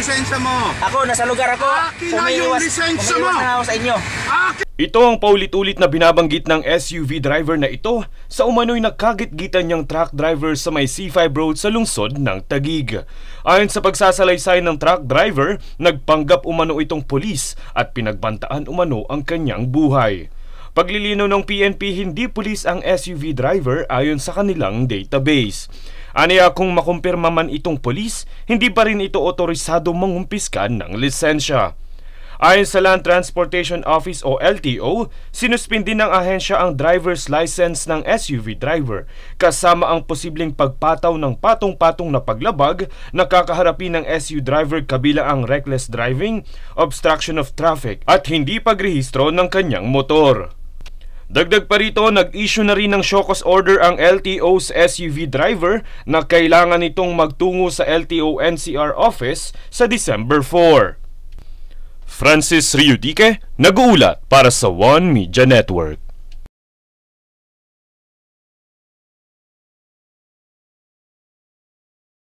lisensya mo? Ako, nasa lugar ako. Akin na yung lisensya mo. na ako sa inyo. Ito ang paulit-ulit na binabanggit ng SUV driver na ito sa umano'y nagkagit-gitan niyang truck driver sa may C5 Road sa lungsod ng Tagig. Ayon sa pagsasalaysay ng truck driver, nagpanggap umano itong polis at pinagbantaan umano ang kanyang buhay. Paglilino ng PNP, hindi pulis ang SUV driver ayon sa kanilang database. Ani akong makumpirma man itong polis, hindi pa rin ito otorisado mangumpiskan ng lisensya. Ayon sa Land Transportation Office o LTO, sinuspindi ng ahensya ang driver's license ng SUV driver kasama ang posibleng pagpataw ng patong-patong na paglabag na kakaharapin ng SUV driver kabilang ang reckless driving, obstruction of traffic at hindi pagrehistro ng kanyang motor. Dagdag pa rito, nag-issue na rin ng show cause order ang LTO's SUV driver na kailangan nitong magtungo sa LTO NCR office sa December 4. Francis Riutique, nag-uulat para sa One Media Network.